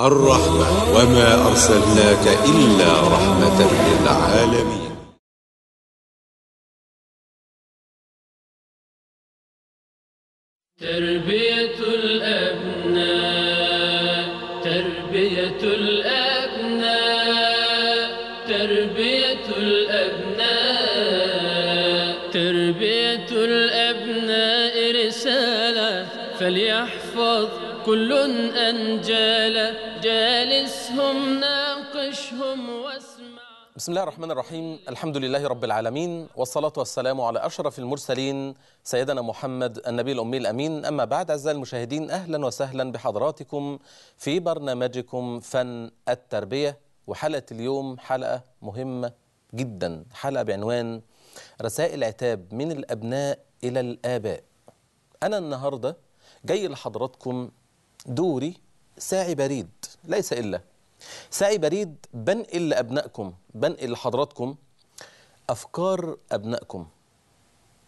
الرحمة وما أرسلناك إلا رحمة للعالمين تربية الأبناء تربية الأبناء تربية الأبناء تربية الأبناء رسالة فليحفظ كل أنجاله جالسهم ناقشهم واسمع بسم الله الرحمن الرحيم الحمد لله رب العالمين والصلاة والسلام على أشرف المرسلين سيدنا محمد النبي الأمي الأمين أما بعد أعزائي المشاهدين أهلا وسهلا بحضراتكم في برنامجكم فن التربية وحلقة اليوم حلقة مهمة جدا حلقة بعنوان رسائل عتاب من الأبناء إلى الآباء أنا النهاردة جاي لحضراتكم دوري ساعي بريد ليس إلا ساعي بريد بنقل لأبنائكم بنقل لحضراتكم أفكار أبنائكم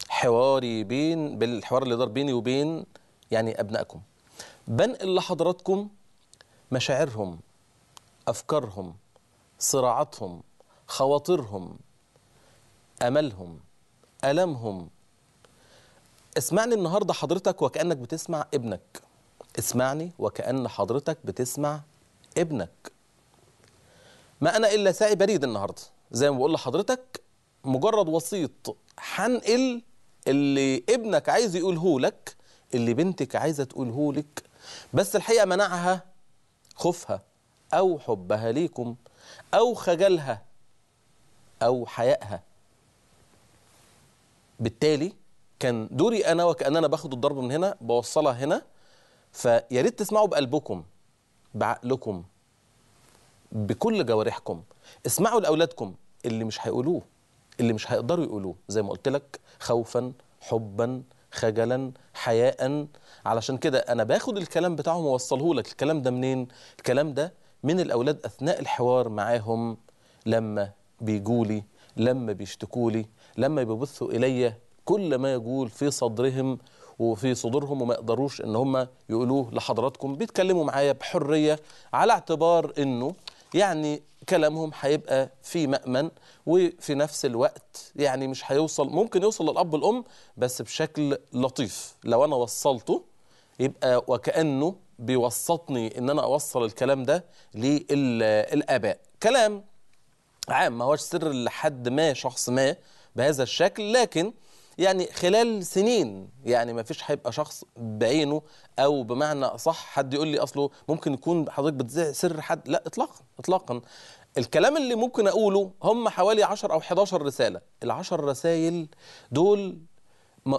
حواري بين بالحوار اللي دار بيني وبين يعني أبنائكم بنقل لحضراتكم مشاعرهم أفكارهم صراعاتهم خواطرهم أملهم ألمهم اسمعني النهاردة حضرتك وكأنك بتسمع ابنك اسمعني وكأن حضرتك بتسمع ابنك ما أنا إلا ساقي بريد النهاردة زي ما بقول لحضرتك مجرد وسيط هنقل اللي ابنك عايز يقوله لك اللي بنتك عايزة تقوله لك بس الحقيقة منعها خوفها أو حبها ليكم أو خجلها أو حيائها بالتالي كان دوري أنا وكأن أنا باخد الضرب من هنا بوصلها هنا فيا ريت تسمعوا بقلبكم بعقلكم بكل جوارحكم اسمعوا لاولادكم اللي مش هيقولوه اللي مش هيقدروا يقولوه زي ما قلت لك خوفا حبا خجلا حياء علشان كده انا باخد الكلام بتاعهم واوصله لك الكلام ده منين الكلام ده من الاولاد اثناء الحوار معاهم لما بيجولي لما بيشتكولي لما بيبثوا الي كل ما يقول في صدرهم وفي صدورهم وما يقدروش ان هم يقولوه لحضراتكم بيتكلموا معايا بحريه على اعتبار انه يعني كلامهم هيبقى في مأمن وفي نفس الوقت يعني مش هيوصل ممكن يوصل للأب والأم بس بشكل لطيف لو أنا وصلته يبقى وكأنه بيوسطني إن أنا أوصل الكلام ده للآباء كلام عام ما هوش سر لحد ما شخص ما بهذا الشكل لكن يعني خلال سنين يعني ما فيش هيبقى شخص بعينه او بمعنى صح حد يقول لي اصله ممكن يكون حضرتك بتذيع سر حد لا اطلاقا اطلاقا الكلام اللي ممكن اقوله هم حوالي 10 او 11 رساله ال10 رسائل دول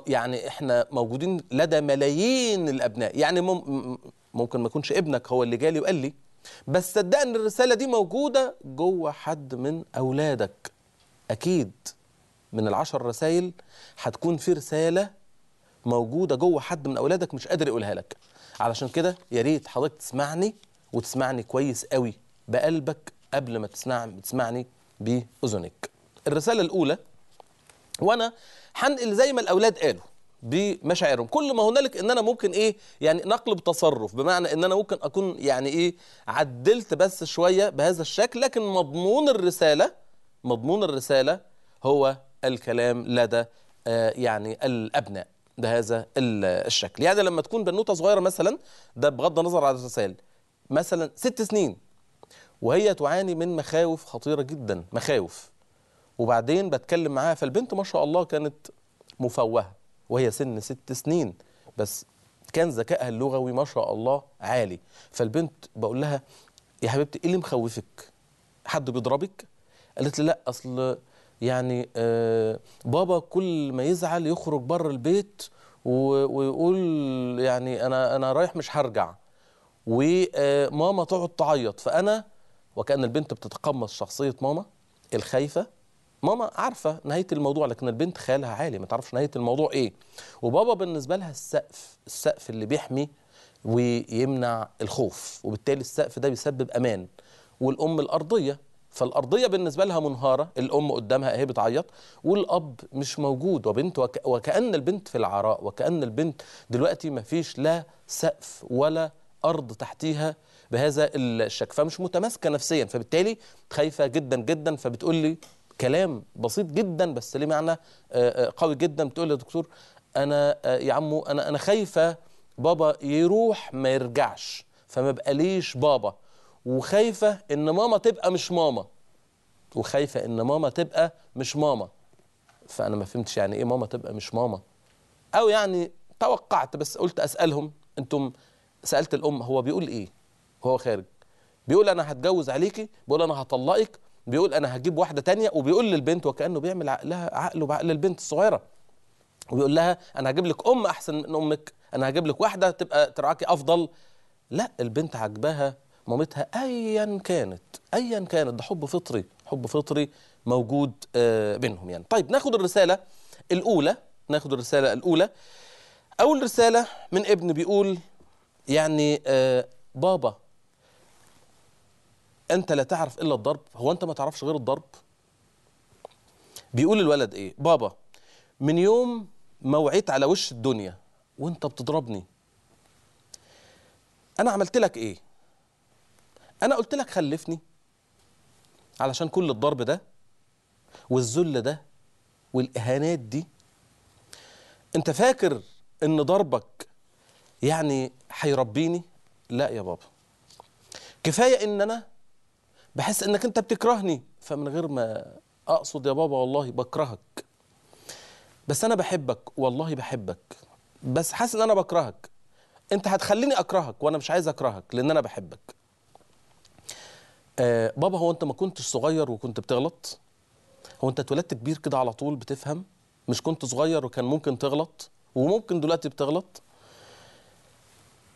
يعني احنا موجودين لدى ملايين الابناء يعني ممكن ما يكونش ابنك هو اللي جالي وقال لي بس صدقني الرساله دي موجوده جوه حد من اولادك اكيد من العشر رسائل هتكون في رسالة موجودة جوه حد من أولادك مش قادر يقولها لك علشان كده يا ريت حضرتك تسمعني وتسمعني كويس قوي بقلبك قبل ما تسمعني تسمعني بأذنك الرسالة الأولى وأنا هنقل زي ما الأولاد قالوا بمشاعرهم كل ما هنالك ان انا ممكن ايه يعني نقل بتصرف بمعنى ان انا ممكن اكون يعني ايه عدلت بس شويه بهذا الشكل لكن مضمون الرساله مضمون الرساله هو الكلام لدى آه، يعني الأبناء بهذا الشكل يعني لما تكون بنوتة صغيرة مثلا ده بغض النظر على الرسائل مثلا ست سنين وهي تعاني من مخاوف خطيرة جدا مخاوف وبعدين بتكلم معاها فالبنت ما شاء الله كانت مفوهة وهي سن ست سنين بس كان ذكائها اللغوي ما شاء الله عالي فالبنت بقول لها يا حبيبتي ايه اللي مخوفك حد بيضربك قالت لي لا اصل يعني آه، بابا كل ما يزعل يخرج بره البيت ويقول يعني انا انا رايح مش هرجع وماما آه، تقعد تعيط فانا وكان البنت بتتقمص شخصيه ماما الخايفه ماما عارفه نهايه الموضوع لكن البنت خيالها عالي ما تعرفش نهايه الموضوع ايه وبابا بالنسبه لها السقف السقف اللي بيحمي ويمنع الخوف وبالتالي السقف ده بيسبب امان والام الارضيه فالارضيه بالنسبه لها منهاره الام قدامها اهي بتعيط والاب مش موجود وبنت وك... وكان البنت في العراء وكان البنت دلوقتي ما فيش لا سقف ولا ارض تحتيها بهذا الشكل فمش متماسكه نفسيا فبالتالي خايفه جدا جدا فبتقول لي كلام بسيط جدا بس ليه معنى آه، آه، قوي جدا بتقول لي يا دكتور انا آه، يا عمو انا انا خايفه بابا يروح ما يرجعش فما بقاليش بابا وخايفه ان ماما تبقى مش ماما وخايفه ان ماما تبقى مش ماما فانا ما فهمتش يعني ايه ماما تبقى مش ماما او يعني توقعت بس قلت اسالهم انتم سالت الام هو بيقول ايه وهو خارج بيقول انا هتجوز عليكي بيقول انا هطلقك بيقول انا هجيب واحده تانية وبيقول للبنت وكانه بيعمل عقلها عقله بعقل البنت الصغيره وبيقول لها انا هجيب لك ام احسن من امك انا هجيب لك واحده تبقى ترعاكي افضل لا البنت عجبها مامتها ايا كانت ايا كانت ده حب فطري حب فطري موجود آه، بينهم يعني طيب ناخد الرساله الاولى ناخد الرساله الاولى اول رساله من ابن بيقول يعني آه، بابا انت لا تعرف الا الضرب هو انت ما تعرفش غير الضرب بيقول الولد ايه بابا من يوم ما وعيت على وش الدنيا وانت بتضربني انا عملت لك ايه انا قلت لك خلفني علشان كل الضرب ده والذل ده والاهانات دي انت فاكر ان ضربك يعني هيربيني لا يا بابا كفايه ان انا بحس انك انت بتكرهني فمن غير ما اقصد يا بابا والله بكرهك بس انا بحبك والله بحبك بس حاسس ان انا بكرهك انت هتخليني اكرهك وانا مش عايز اكرهك لان انا بحبك آه بابا هو انت ما كنتش صغير وكنت بتغلط هو انت اتولدت كبير كده على طول بتفهم مش كنت صغير وكان ممكن تغلط وممكن دلوقتي بتغلط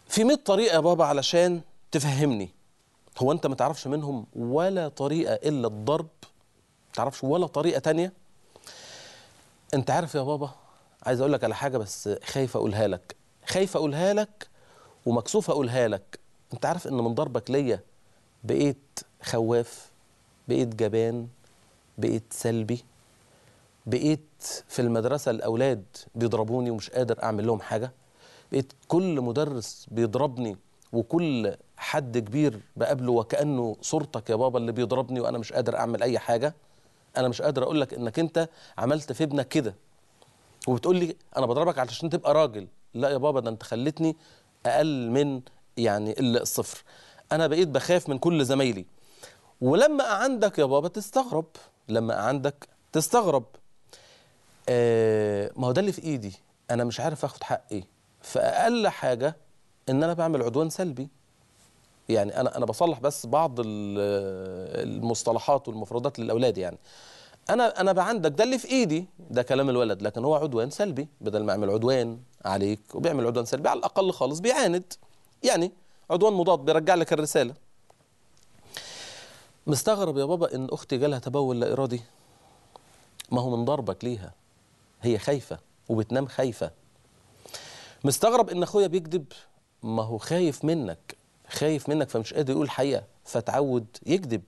في 100 طريقه يا بابا علشان تفهمني هو انت ما تعرفش منهم ولا طريقه الا الضرب ما تعرفش ولا طريقه تانية انت عارف يا بابا عايز اقول لك على حاجه بس خايف اقولها لك خايف اقولها لك ومكسوف اقولها لك انت عارف ان من ضربك ليا بقيت خواف بقيت جبان بقيت سلبي بقيت في المدرسة الأولاد بيضربوني ومش قادر أعمل لهم حاجة بقيت كل مدرس بيضربني وكل حد كبير بقابله وكأنه صورتك يا بابا اللي بيضربني وأنا مش قادر أعمل أي حاجة أنا مش قادر أقول لك إنك أنت عملت في ابنك كده وبتقول لي أنا بضربك علشان تبقى راجل لا يا بابا ده أنت خلتني أقل من يعني الصفر انا بقيت بخاف من كل زمايلي ولما عندك يا بابا تستغرب لما عندك تستغرب آه ما هو ده اللي في ايدي انا مش عارف اخد حقي إيه. فاقل حاجه ان انا بعمل عدوان سلبي يعني انا انا بصلح بس بعض المصطلحات والمفردات للاولاد يعني انا انا عندك ده اللي في ايدي ده كلام الولد لكن هو عدوان سلبي بدل ما يعمل عدوان عليك وبيعمل عدوان سلبي على الاقل خالص بيعاند يعني عدوان مضاد بيرجع لك الرساله مستغرب يا بابا ان اختي جالها تبول لا ارادي ما هو من ضربك ليها هي خايفه وبتنام خايفه مستغرب ان اخويا بيكذب ما هو خايف منك خايف منك فمش قادر يقول الحقيقه فتعود يكذب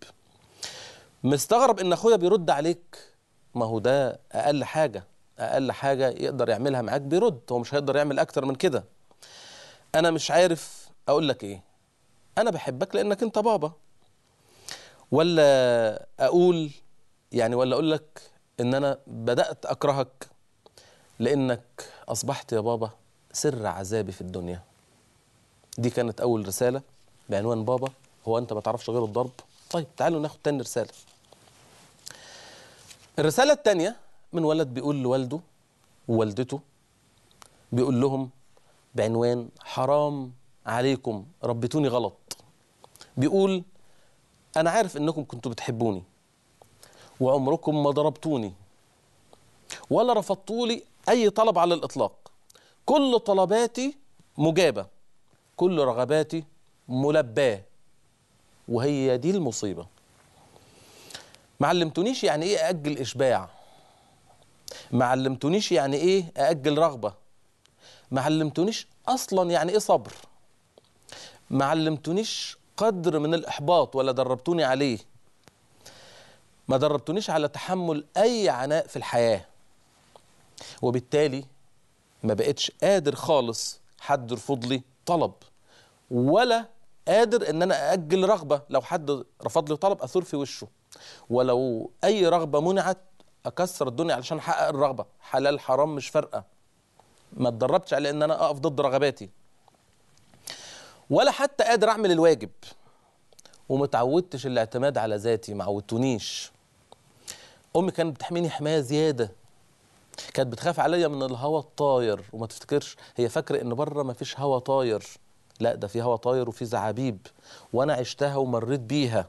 مستغرب ان اخويا بيرد عليك ما هو ده اقل حاجه اقل حاجه يقدر يعملها معاك بيرد هو مش هيقدر يعمل اكتر من كده انا مش عارف اقول لك ايه انا بحبك لانك انت بابا ولا اقول يعني ولا اقول لك ان انا بدات اكرهك لانك اصبحت يا بابا سر عذابي في الدنيا دي كانت اول رساله بعنوان بابا هو انت ما تعرفش غير الضرب طيب تعالوا ناخد تاني رساله الرساله الثانيه من ولد بيقول لوالده ووالدته بيقول لهم بعنوان حرام عليكم ربيتوني غلط بيقول أنا عارف إنكم كنتوا بتحبوني وعمركم ما ضربتوني ولا رفضتوا لي أي طلب على الإطلاق كل طلباتي مجابة كل رغباتي ملباة وهي دي المصيبة ما علمتونيش يعني إيه أأجل إشباع ما علمتونيش يعني إيه أأجل رغبة ما علمتونيش أصلا يعني إيه صبر ما علمتونيش قدر من الإحباط ولا دربتوني عليه ما دربتونيش على تحمل أي عناء في الحياة وبالتالي ما بقتش قادر خالص حد رفض لي طلب ولا قادر ان انا اجل رغبه لو حد رفض لي طلب اثور في وشه ولو اي رغبه منعت اكسر الدنيا علشان احقق الرغبه حلال حرام مش فارقه ما اتدربتش على ان انا اقف ضد رغباتي ولا حتى قادر اعمل الواجب ومتعودتش الاعتماد على ذاتي ما عودتونيش امي كانت بتحميني حمايه زياده كانت بتخاف عليا من الهوا الطاير وما تفتكرش هي فاكره ان بره ما فيش هوا طاير لا ده في هوا طاير وفي زعابيب وانا عشتها ومريت بيها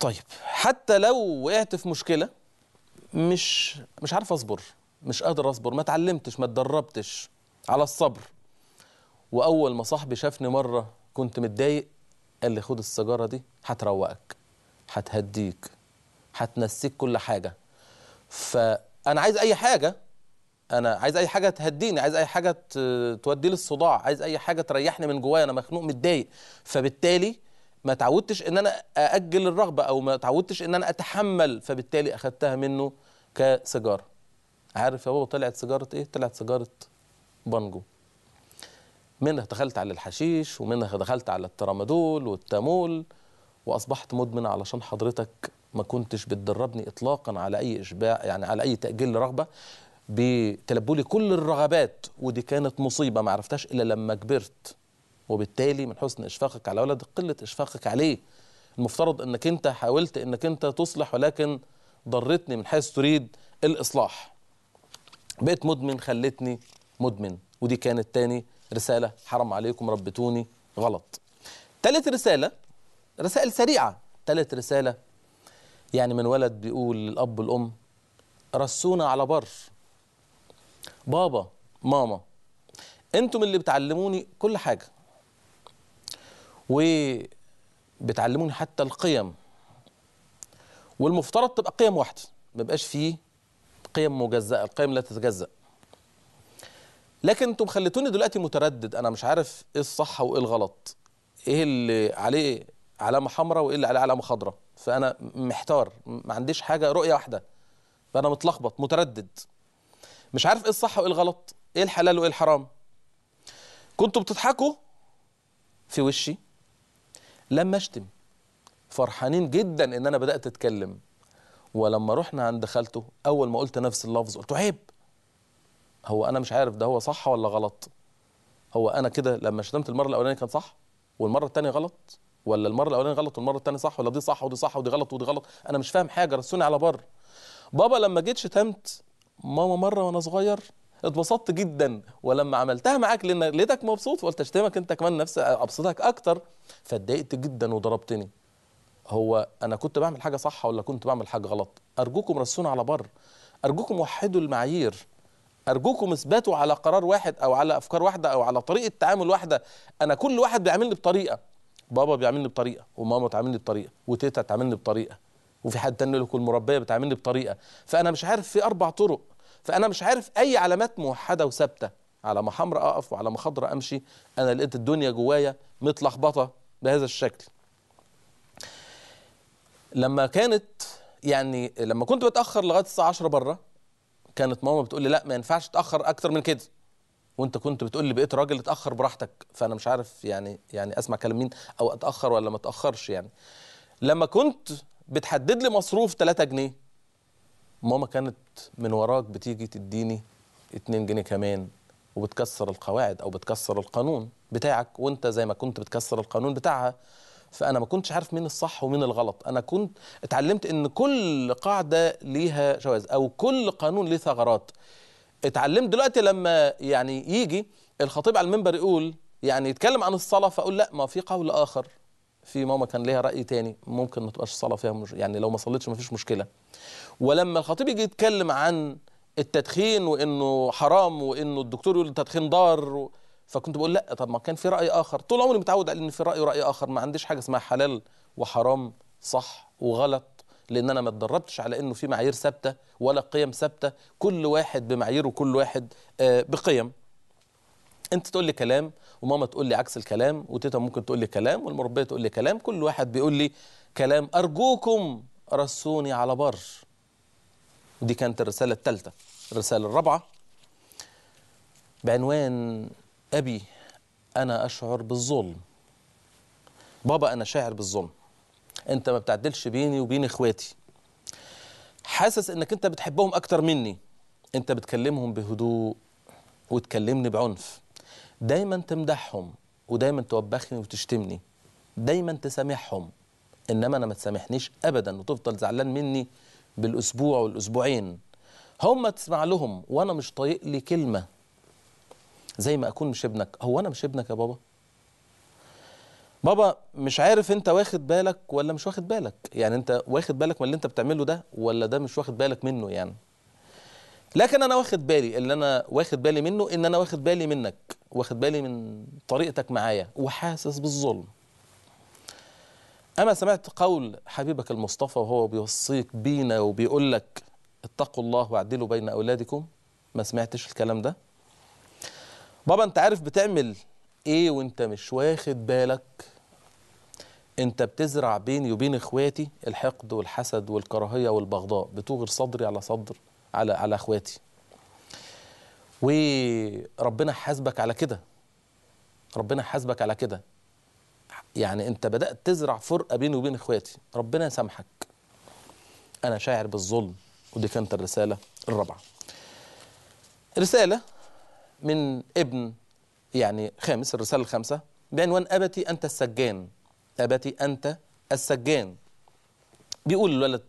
طيب حتى لو وقعت في مشكله مش مش عارف اصبر مش قادر اصبر ما اتعلمتش ما اتدربتش على الصبر واول ما صاحبي شافني مره كنت متضايق قال لي خد السيجاره دي هتروقك هتهديك هتنسيك كل حاجه فانا عايز اي حاجه انا عايز اي حاجه تهديني عايز اي حاجه تودي لي الصداع عايز اي حاجه تريحني من جوايا انا مخنوق متضايق فبالتالي ما تعودتش ان انا ااجل الرغبه او ما تعودتش ان انا اتحمل فبالتالي اخدتها منه كسيجاره عارف يا بابا طلعت سيجاره ايه طلعت سيجاره بانجو منها دخلت على الحشيش ومنها دخلت على الترامادول والتامول واصبحت مدمن علشان حضرتك ما كنتش بتدربني اطلاقا على اي اشباع يعني على اي تاجيل رغبه بتلبولي كل الرغبات ودي كانت مصيبه ما عرفتهاش الا لما كبرت وبالتالي من حسن اشفاقك على ولدك قله اشفاقك عليه المفترض انك انت حاولت انك انت تصلح ولكن ضرتني من حيث تريد الاصلاح بقيت مدمن خلتني مدمن ودي كانت تاني رسالة حرم عليكم ربتوني غلط تالت رسالة رسائل سريعة تالت رسالة يعني من ولد بيقول للأب والأم رسونا على بر بابا ماما انتم اللي بتعلموني كل حاجة وبتعلموني حتى القيم والمفترض تبقى قيم واحدة ما بقاش فيه قيم مجزأة القيم لا تتجزأ لكن انتم خليتوني دلوقتي متردد انا مش عارف ايه الصح وايه الغلط ايه اللي عليه علامه حمراء وايه اللي عليه علامه خضراء فانا محتار ما عنديش حاجه رؤيه واحده فانا متلخبط متردد مش عارف ايه الصح وايه الغلط ايه الحلال وايه الحرام كنتوا بتضحكوا في وشي لما اشتم فرحانين جدا ان انا بدات اتكلم ولما رحنا عند خالته اول ما قلت نفس اللفظ قلت عيب هو انا مش عارف ده هو صح ولا غلط هو انا كده لما شتمت المره الاولانيه كان صح والمره الثانيه غلط ولا المره الاولانيه غلط والمره الثانيه صح ولا دي صح ودي صح ودي غلط ودي غلط انا مش فاهم حاجه رسوني على بر بابا لما جيت شتمت ماما مره وانا صغير اتبسطت جدا ولما عملتها معاك لان لقيتك مبسوط فقلت اشتمك انت كمان نفس ابسطك اكتر فاتضايقت جدا وضربتني هو انا كنت بعمل حاجه صح ولا كنت بعمل حاجه غلط ارجوكم رسونا على بر ارجوكم وحدوا المعايير ارجوكم اثباتوا على قرار واحد او على افكار واحده او على طريقه تعامل واحده انا كل واحد بيعاملني بطريقه بابا بيعاملني بطريقه وماما تعاملني بطريقه وتيتا تعاملني بطريقه وفي حد تاني لكم المربيه بتعاملني بطريقه فانا مش عارف في اربع طرق فانا مش عارف اي علامات موحده وثابته على ما حمراء اقف وعلى ما خضراء امشي انا لقيت الدنيا جوايا متلخبطه بهذا الشكل لما كانت يعني لما كنت بتاخر لغايه الساعه 10 بره كانت ماما بتقول لي لا ما ينفعش تاخر اكتر من كده وانت كنت بتقول لي بقيت راجل اتاخر براحتك فانا مش عارف يعني يعني اسمع كلام مين او اتاخر ولا ما اتاخرش يعني لما كنت بتحدد لي مصروف 3 جنيه ماما كانت من وراك بتيجي تديني 2 جنيه كمان وبتكسر القواعد او بتكسر القانون بتاعك وانت زي ما كنت بتكسر القانون بتاعها فانا ما كنتش عارف مين الصح ومين الغلط انا كنت اتعلمت ان كل قاعده ليها شواذ او كل قانون ليه ثغرات اتعلمت دلوقتي لما يعني يجي الخطيب على المنبر يقول يعني يتكلم عن الصلاه فاقول لا ما في قول اخر في ماما كان ليها راي تاني ممكن ما تبقاش الصلاه فيها مش يعني لو ما صليتش ما فيش مشكله ولما الخطيب يجي يتكلم عن التدخين وانه حرام وانه الدكتور يقول التدخين ضار فكنت بقول لا طب ما كان في راي اخر طول عمري متعود على ان في راي وراي اخر ما عنديش حاجه اسمها حلال وحرام صح وغلط لان انا ما اتدربتش على انه في معايير ثابته ولا قيم ثابته كل واحد بمعاييره كل واحد آه، بقيم انت تقول لي كلام وماما تقول لي عكس الكلام وتيتا ممكن تقول لي كلام والمربيه تقول لي كلام كل واحد بيقول لي كلام ارجوكم رسوني على بر دي كانت الرساله الثالثه الرساله الرابعه بعنوان أبي أنا أشعر بالظلم بابا أنا شاعر بالظلم أنت ما بتعدلش بيني وبين إخواتي حاسس إنك أنت بتحبهم أكتر مني أنت بتكلمهم بهدوء وتكلمني بعنف دايما تمدحهم ودايما توبخني وتشتمني دايما تسامحهم إنما أنا ما تسامحنيش أبدا وتفضل زعلان مني بالأسبوع والأسبوعين هم تسمع لهم وأنا مش طايق لي كلمة زي ما اكون مش ابنك هو انا مش ابنك يا بابا بابا مش عارف انت واخد بالك ولا مش واخد بالك يعني انت واخد بالك من اللي انت بتعمله ده ولا ده مش واخد بالك منه يعني لكن انا واخد بالي اللي انا واخد بالي منه ان انا واخد بالي منك واخد بالي من طريقتك معايا وحاسس بالظلم اما سمعت قول حبيبك المصطفى وهو بيوصيك بينا وبيقول لك اتقوا الله واعدلوا بين اولادكم ما سمعتش الكلام ده بابا انت عارف بتعمل ايه وانت مش واخد بالك انت بتزرع بيني وبين اخواتي الحقد والحسد والكراهيه والبغضاء بتوغر صدري على صدر على على اخواتي وربنا حاسبك على كده ربنا حاسبك على كده يعني انت بدات تزرع فرقه بيني وبين اخواتي ربنا يسامحك انا شاعر بالظلم ودي كانت الرساله الرابعه رساله من ابن يعني خامس الرسالة الخامسة بعنوان أبتي أنت السجان أبتي أنت السجان بيقول الولد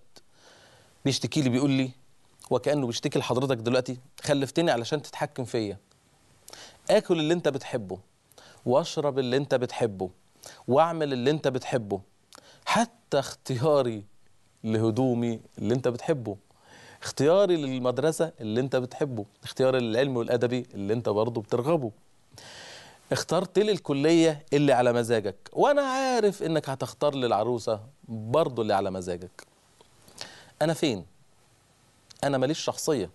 بيشتكي لي بيقول لي وكأنه بيشتكي لحضرتك دلوقتي خلفتني علشان تتحكم فيا آكل اللي أنت بتحبه واشرب اللي أنت بتحبه واعمل اللي أنت بتحبه حتى اختياري لهدومي اللي أنت بتحبه اختياري للمدرسة اللي انت بتحبه اختياري للعلم والأدبي اللي انت برضه بترغبه اخترت لي الكلية اللي على مزاجك وأنا عارف إنك هتختار لي العروسة برضه اللي على مزاجك أنا فين؟ أنا ماليش شخصية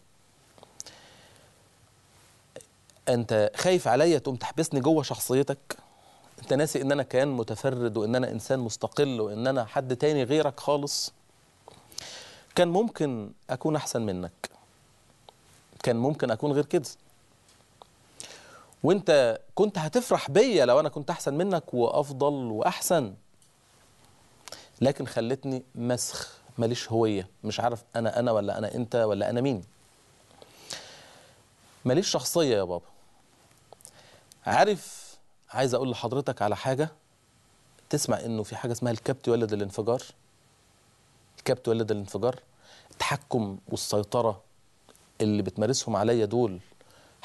أنت خايف عليا تقوم تحبسني جوه شخصيتك أنت ناسي إن أنا كيان متفرد وإن أنا إنسان مستقل وإن أنا حد تاني غيرك خالص كان ممكن أكون أحسن منك كان ممكن أكون غير كده وانت كنت هتفرح بيا لو انا كنت احسن منك وافضل واحسن لكن خلتني مسخ ماليش هويه مش عارف انا انا ولا انا انت ولا انا مين ماليش شخصيه يا بابا عارف عايز اقول لحضرتك على حاجه تسمع انه في حاجه اسمها الكبت يولد الانفجار الكبت ولد الانفجار التحكم والسيطرة اللي بتمارسهم عليا دول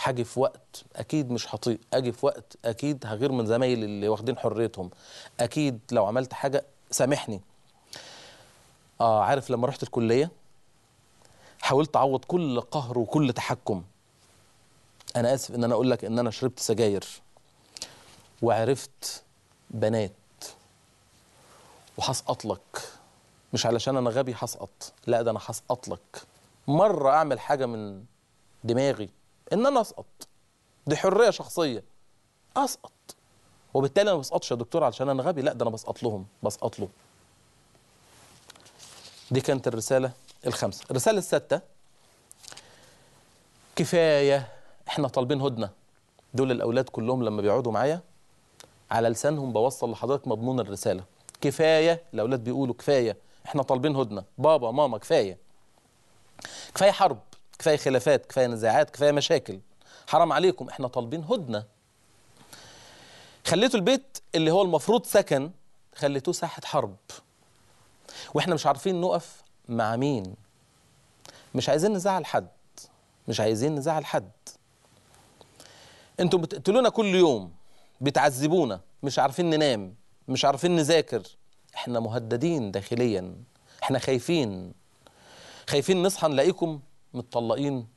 هاجي في وقت اكيد مش هطيق اجي في وقت اكيد هغير من زمايلي اللي واخدين حريتهم اكيد لو عملت حاجه سامحني اه عارف لما رحت الكليه حاولت اعوض كل قهر وكل تحكم انا اسف ان انا اقول لك ان انا شربت سجاير وعرفت بنات وهسقط لك مش علشان انا غبي هسقط لا ده انا هسقط لك مره اعمل حاجه من دماغي ان انا اسقط دي حريه شخصيه اسقط وبالتالي انا ما بسقطش يا دكتور علشان انا غبي لا ده انا بسقط لهم بسقط له دي كانت الرساله الخامسه الرساله السادسه كفايه احنا طالبين هدنه دول الاولاد كلهم لما بيقعدوا معايا على لسانهم بوصل لحضرتك مضمون الرساله كفايه الاولاد بيقولوا كفايه احنا طالبين هدنه بابا ماما كفايه كفايه حرب كفايه خلافات كفايه نزاعات كفايه مشاكل حرام عليكم احنا طالبين هدنه خليتوا البيت اللي هو المفروض سكن خليتوه ساحه حرب واحنا مش عارفين نقف مع مين مش عايزين نزعل حد مش عايزين نزعل حد انتم بتقتلونا كل يوم بتعذبونا مش عارفين ننام مش عارفين نذاكر احنا مهددين داخليا احنا خايفين خايفين نصحى نلاقيكم متطلقين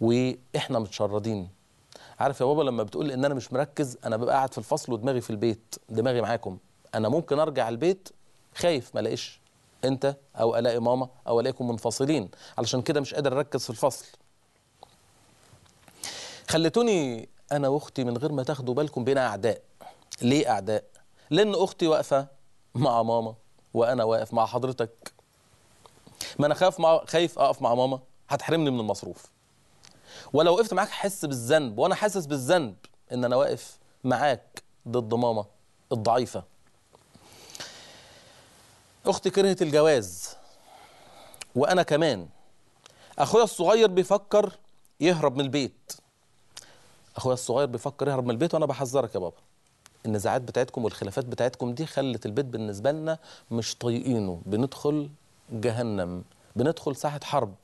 واحنا متشردين عارف يا بابا لما بتقول ان انا مش مركز انا ببقى قاعد في الفصل ودماغي في البيت دماغي معاكم انا ممكن ارجع البيت خايف ما الاقيش انت او الاقي ماما او الاقيكم منفصلين علشان كده مش قادر اركز في الفصل خليتوني انا واختي من غير ما تاخدوا بالكم بينا اعداء ليه اعداء لان اختي واقفه مع ماما وانا واقف مع حضرتك ما انا خايف مع خايف اقف مع ماما هتحرمني من المصروف ولو وقفت معاك هحس بالذنب وانا حاسس بالذنب ان انا واقف معاك ضد ماما الضعيفه اختي كرهت الجواز وانا كمان اخويا الصغير بيفكر يهرب من البيت اخويا الصغير بيفكر يهرب من البيت وانا بحذرك يا بابا النزاعات بتاعتكم والخلافات بتاعتكم دي خلت البيت بالنسبه لنا مش طايقينه بندخل جهنم بندخل ساحه حرب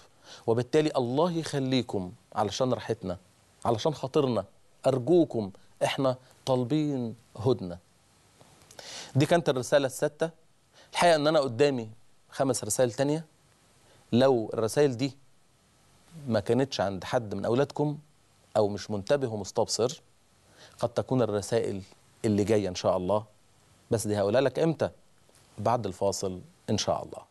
وبالتالي الله يخليكم علشان راحتنا علشان خاطرنا ارجوكم احنا طالبين هدنه دي كانت الرساله الستة الحقيقه ان انا قدامي خمس رسائل تانية لو الرسائل دي ما كانتش عند حد من اولادكم او مش منتبه ومستبصر قد تكون الرسائل اللي جايه ان شاء الله بس دي هقولها لك امتى بعد الفاصل ان شاء الله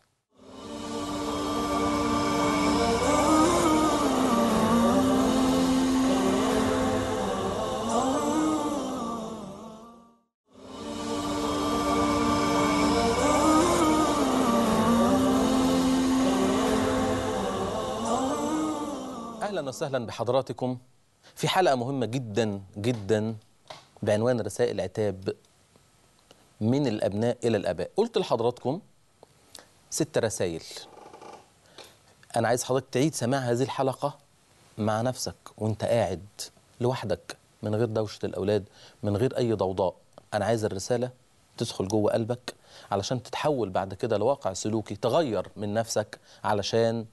اهلا وسهلا بحضراتكم في حلقه مهمه جدا جدا بعنوان رسائل عتاب من الأبناء إلى الآباء قلت لحضراتكم ست رسائل أنا عايز حضرتك تعيد سماع هذه الحلقة مع نفسك وانت قاعد لوحدك من غير دوشة الأولاد من غير أي ضوضاء أنا عايز الرسالة تدخل جوه قلبك علشان تتحول بعد كده لواقع سلوكي تغير من نفسك علشان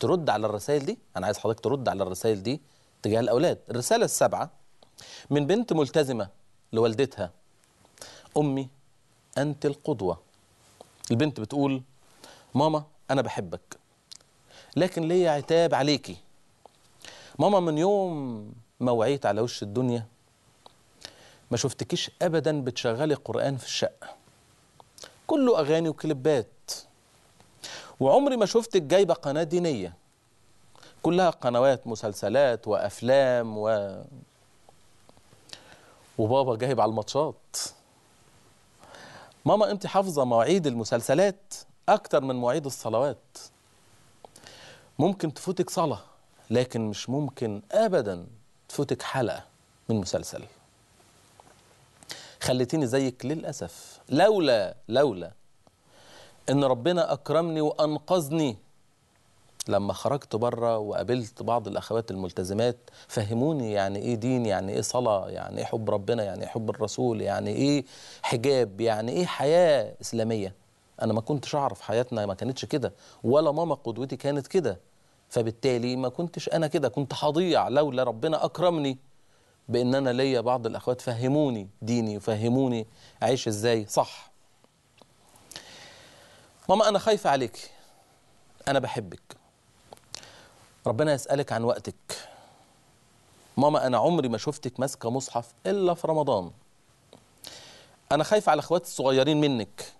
ترد على الرسائل دي أنا عايز حضرتك ترد على الرسائل دي تجاه الأولاد الرسالة السابعة من بنت ملتزمة لوالدتها أمي أنت القدوة البنت بتقول ماما أنا بحبك لكن ليا عتاب عليكي ماما من يوم ما وعيت على وش الدنيا ما شفتكيش أبدا بتشغلي قرآن في الشقة كله أغاني وكليبات وعمري ما شفتك جايبة قناة دينية كلها قنوات مسلسلات وأفلام و وبابا جايب على الماتشات ماما انت حافظه مواعيد المسلسلات اكتر من مواعيد الصلوات ممكن تفوتك صلاه لكن مش ممكن ابدا تفوتك حلقه من مسلسل خليتيني زيك للاسف لولا لولا ان ربنا اكرمني وانقذني لما خرجت بره وقابلت بعض الاخوات الملتزمات فهموني يعني ايه دين يعني ايه صلاه يعني ايه حب ربنا يعني ايه حب الرسول يعني ايه حجاب يعني ايه حياه اسلاميه انا ما كنتش اعرف حياتنا ما كانتش كده ولا ماما قدوتي كانت كده فبالتالي ما كنتش انا كده كنت هضيع لولا ربنا اكرمني بان انا ليا بعض الاخوات فهموني ديني وفهموني عيش ازاي صح ماما انا خايفه عليكي انا بحبك ربنا يسألك عن وقتك ماما أنا عمري ما شفتك ماسكة مصحف إلا في رمضان أنا خايف على إخواتي الصغيرين منك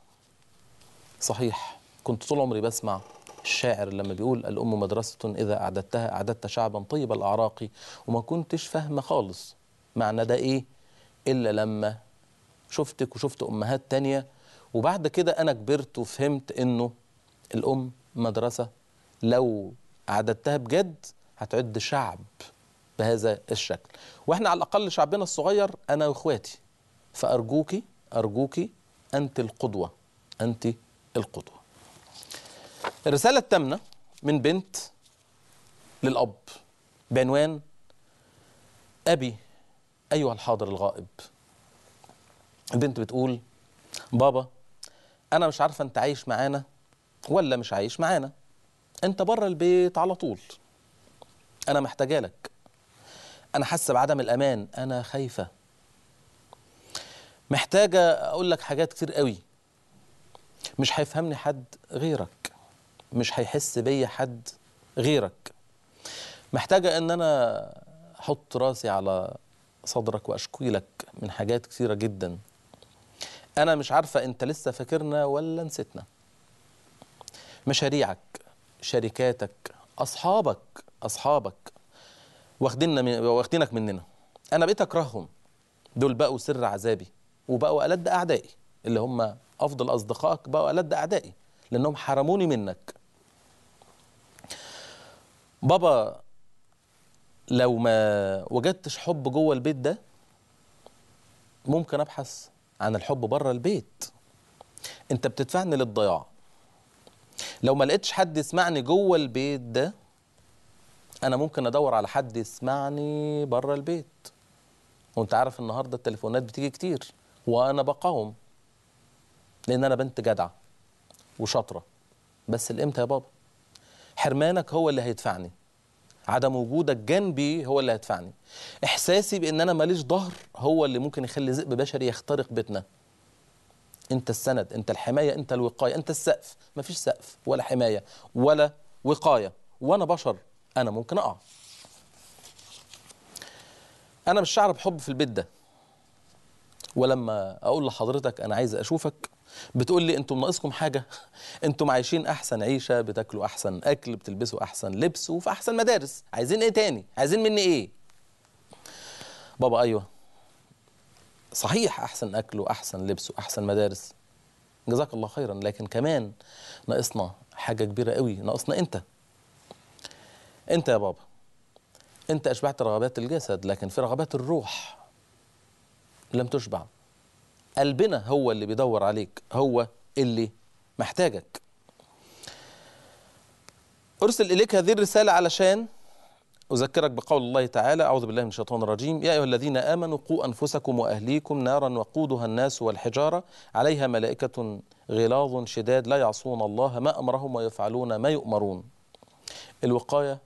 صحيح كنت طول عمري بسمع الشاعر لما بيقول الأم مدرسة إذا أعددتها أعددت شعبا طيب الأعراق وما كنتش فاهمة خالص معنى ده إيه إلا لما شفتك وشفت أمهات تانية وبعد كده أنا كبرت وفهمت إنه الأم مدرسة لو عددتها بجد هتعد شعب بهذا الشكل واحنا على الاقل شعبنا الصغير انا واخواتي فارجوكي ارجوكي انت القدوه انت القدوه الرساله الثامنه من بنت للاب بعنوان ابي ايها الحاضر الغائب البنت بتقول بابا انا مش عارفه انت عايش معانا ولا مش عايش معانا انت بره البيت على طول انا محتاجه لك انا حاسه بعدم الامان انا خايفه محتاجه اقول لك حاجات كتير قوي مش هيفهمني حد غيرك مش هيحس بيا حد غيرك محتاجه ان انا احط راسي على صدرك واشكي لك من حاجات كتيره جدا انا مش عارفه انت لسه فاكرنا ولا نسيتنا مشاريعك شركاتك اصحابك اصحابك واخديننا من... واخدينك مننا انا بقيت اكرههم دول بقوا سر عذابي وبقوا ألد أعدائي اللي هم أفضل أصدقائك بقوا ألد أعدائي لأنهم حرموني منك بابا لو ما وجدتش حب جوه البيت ده ممكن أبحث عن الحب بره البيت أنت بتدفعني للضياع لو ما لقيتش حد يسمعني جوه البيت ده انا ممكن ادور على حد يسمعني بره البيت وانت عارف النهارده التليفونات بتيجي كتير وانا بقاوم لان انا بنت جدعه وشاطره بس الامتى يا بابا حرمانك هو اللي هيدفعني عدم وجودك جنبي هو اللي هيدفعني احساسي بان انا ماليش ظهر هو اللي ممكن يخلي ذئب بشري يخترق بيتنا انت السند انت الحمايه انت الوقايه انت السقف ما فيش سقف ولا حمايه ولا وقايه وانا بشر انا ممكن اقع انا مش شعر بحب في البيت ده ولما اقول لحضرتك انا عايز اشوفك بتقول لي انتم ناقصكم حاجه انتم عايشين احسن عيشه بتاكلوا احسن اكل بتلبسوا احسن لبس وفي احسن مدارس عايزين ايه تاني عايزين مني ايه بابا ايوه صحيح أحسن أكل وأحسن لبس وأحسن مدارس جزاك الله خيرا لكن كمان ناقصنا حاجة كبيرة قوي ناقصنا أنت أنت يا بابا أنت أشبعت رغبات الجسد لكن في رغبات الروح لم تشبع قلبنا هو اللي بيدور عليك هو اللي محتاجك أرسل إليك هذه الرسالة علشان أذكرك بقول الله تعالى أعوذ بالله من الشيطان الرجيم يا أيها الذين آمنوا قوا أنفسكم وأهليكم نارا وقودها الناس والحجارة عليها ملائكة غلاظ شداد لا يعصون الله ما أمرهم ويفعلون ما يؤمرون الوقاية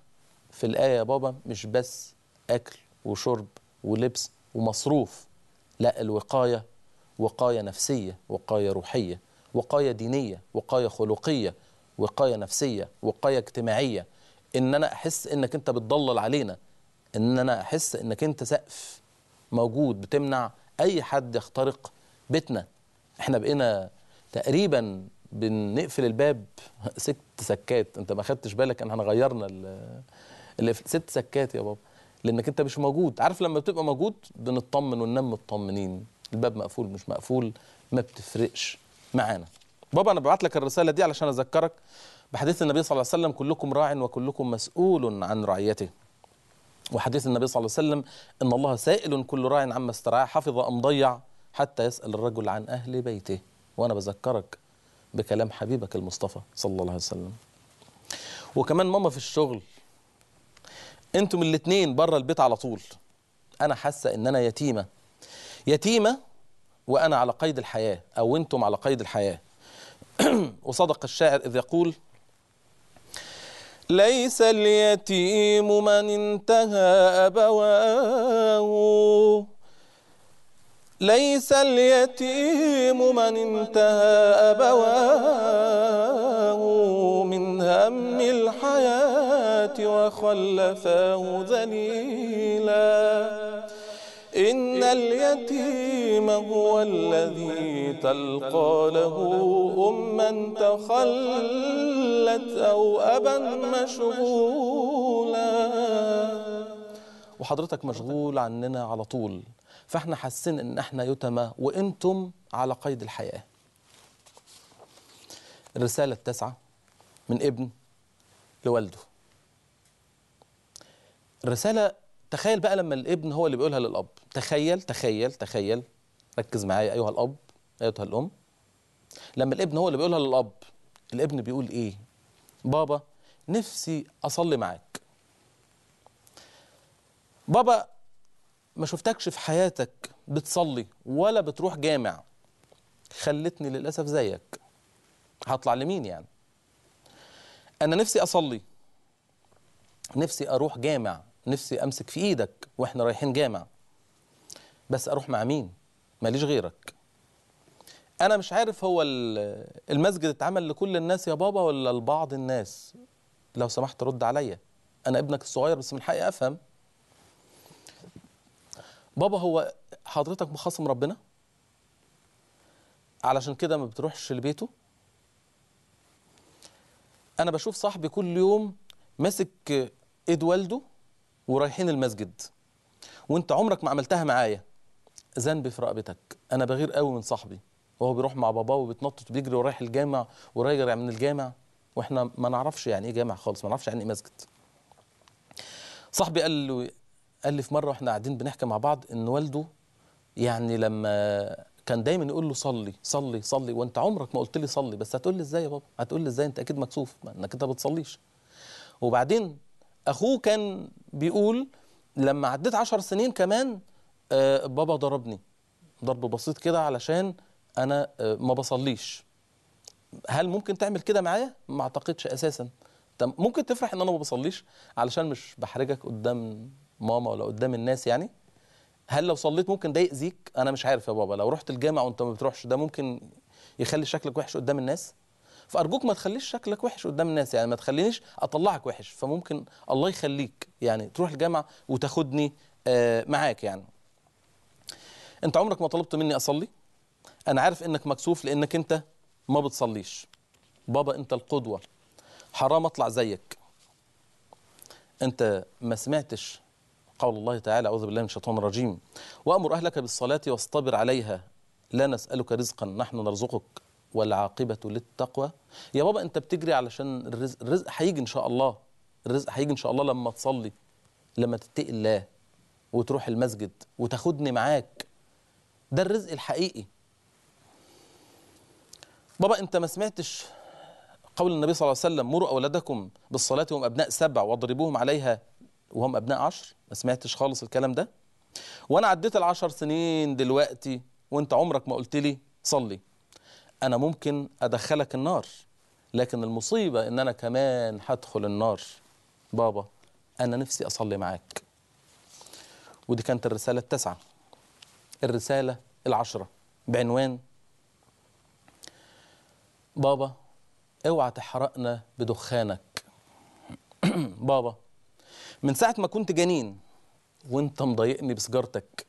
في الآية يا بابا مش بس أكل وشرب ولبس ومصروف لا الوقاية وقاية نفسية وقاية روحية وقاية دينية وقاية خلقية وقاية نفسية وقاية اجتماعية ان انا احس انك انت بتضلل علينا ان انا احس انك انت سقف موجود بتمنع اي حد يخترق بيتنا احنا بقينا تقريبا بنقفل الباب ست سكات انت ما خدتش بالك ان احنا غيرنا ست سكات يا بابا لانك انت مش موجود عارف لما بتبقى موجود بنطمن وننام مطمنين الباب مقفول مش مقفول ما بتفرقش معانا بابا انا ببعت لك الرساله دي علشان اذكرك بحديث النبي صلى الله عليه وسلم كلكم راع وكلكم مسؤول عن رعيته وحديث النبي صلى الله عليه وسلم إن الله سائل كل راع عما استرعاه حفظ أم ضيع حتى يسأل الرجل عن أهل بيته وأنا بذكرك بكلام حبيبك المصطفى صلى الله عليه وسلم وكمان ماما في الشغل انتم الاثنين بره البيت على طول انا حاسه ان انا يتيمه يتيمه وانا على قيد الحياه او انتم على قيد الحياه وصدق الشاعر اذ يقول ليس اليتيم من انتهى أبواه ليس اليتيم من انتهى أبواه من هم الحياة وخلفاه ذليلاً إن اليتيم هو الذي تلقى له أما تخلت أو أبا مشغولا وحضرتك مشغول عننا على طول فاحنا حاسين ان احنا يتمى وانتم على قيد الحياة الرسالة التاسعة من ابن لوالده الرسالة تخيل بقى لما الابن هو اللي بيقولها للأب تخيل تخيل تخيل ركز معايا ايها الاب ايتها الام لما الابن هو اللي بيقولها للاب الابن بيقول ايه بابا نفسي اصلي معاك بابا ما شفتكش في حياتك بتصلي ولا بتروح جامع خلتني للاسف زيك هطلع لمين يعني انا نفسي اصلي نفسي اروح جامع نفسي امسك في ايدك واحنا رايحين جامع بس اروح مع مين ماليش غيرك انا مش عارف هو المسجد اتعمل لكل الناس يا بابا ولا لبعض الناس لو سمحت رد عليا انا ابنك الصغير بس من حقي افهم بابا هو حضرتك مخاصم ربنا علشان كده ما بتروحش لبيته انا بشوف صاحبي كل يوم ماسك ايد والده ورايحين المسجد وانت عمرك ما عملتها معايا ذنب في رقبتك انا بغير قوي من صاحبي وهو بيروح مع باباه وبيتنطط وبيجري ورايح الجامع وراجع من الجامع واحنا ما نعرفش يعني ايه جامع خالص ما نعرفش يعني ايه مسجد صاحبي قال له قال لي في مره واحنا قاعدين بنحكي مع بعض ان والده يعني لما كان دايما يقول له صلي صلي صلي وانت عمرك ما قلت لي صلي بس هتقول لي ازاي يا بابا هتقول لي ازاي انت اكيد مكسوف انك انت ما بتصليش وبعدين اخوه كان بيقول لما عديت عشر سنين كمان آه، بابا ضربني ضرب بسيط كده علشان انا آه، ما بصليش هل ممكن تعمل كده معايا ما اعتقدش اساسا ممكن تفرح ان انا ما بصليش علشان مش بحرجك قدام ماما ولا قدام الناس يعني هل لو صليت ممكن ده يأذيك انا مش عارف يا بابا لو رحت الجامع وانت ما بتروحش ده ممكن يخلي شكلك وحش قدام الناس فارجوك ما تخليش شكلك وحش قدام الناس يعني ما تخلينيش اطلعك وحش فممكن الله يخليك يعني تروح الجامع وتاخدني آه، معاك يعني انت عمرك ما طلبت مني اصلي انا عارف انك مكسوف لانك انت ما بتصليش بابا انت القدوه حرام اطلع زيك انت ما سمعتش قول الله تعالى اعوذ بالله من الشيطان الرجيم وامر اهلك بالصلاه واصطبر عليها لا نسالك رزقا نحن نرزقك والعاقبه للتقوى يا بابا انت بتجري علشان الرزق الرزق هيجي ان شاء الله الرزق هيجي ان شاء الله لما تصلي لما تتقي الله وتروح المسجد وتاخدني معاك ده الرزق الحقيقي بابا انت ما سمعتش قول النبي صلى الله عليه وسلم مروا اولادكم بالصلاه وهم ابناء سبع واضربوهم عليها وهم ابناء عشر ما سمعتش خالص الكلام ده وانا عديت العشر سنين دلوقتي وانت عمرك ما قلت لي صلي انا ممكن ادخلك النار لكن المصيبه ان انا كمان هدخل النار بابا انا نفسي اصلي معاك ودي كانت الرساله التاسعه الرسالة العشرة بعنوان بابا اوعى تحرقنا بدخانك بابا من ساعة ما كنت جنين وانت مضايقني بسجارتك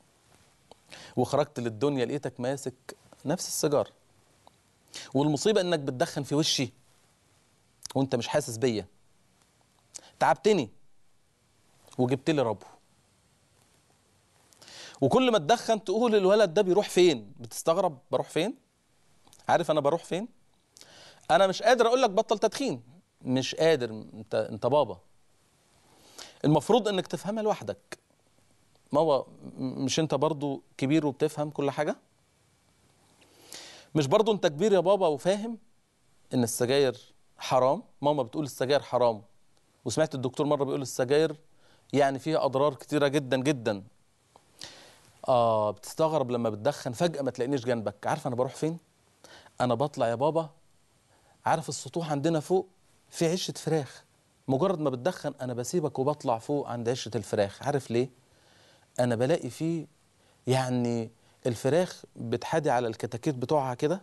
وخرجت للدنيا لقيتك ماسك نفس السيجارة والمصيبة انك بتدخن في وشي وانت مش حاسس بيا تعبتني وجبت لي ربو وكل ما تدخن تقول الولد ده بيروح فين بتستغرب بروح فين عارف انا بروح فين انا مش قادر اقول لك بطل تدخين مش قادر انت انت بابا المفروض انك تفهمها لوحدك ما هو مش انت برضو كبير وبتفهم كل حاجه مش برضو انت كبير يا بابا وفاهم ان السجاير حرام ماما بتقول السجاير حرام وسمعت الدكتور مره بيقول السجاير يعني فيها اضرار كتيره جدا جدا اه بتستغرب لما بتدخن فجاه ما تلاقينيش جنبك عارف انا بروح فين انا بطلع يا بابا عارف السطوح عندنا فوق في عشه فراخ مجرد ما بتدخن انا بسيبك وبطلع فوق عند عشه الفراخ عارف ليه انا بلاقي فيه يعني الفراخ بتحادي على الكتاكيت بتوعها كده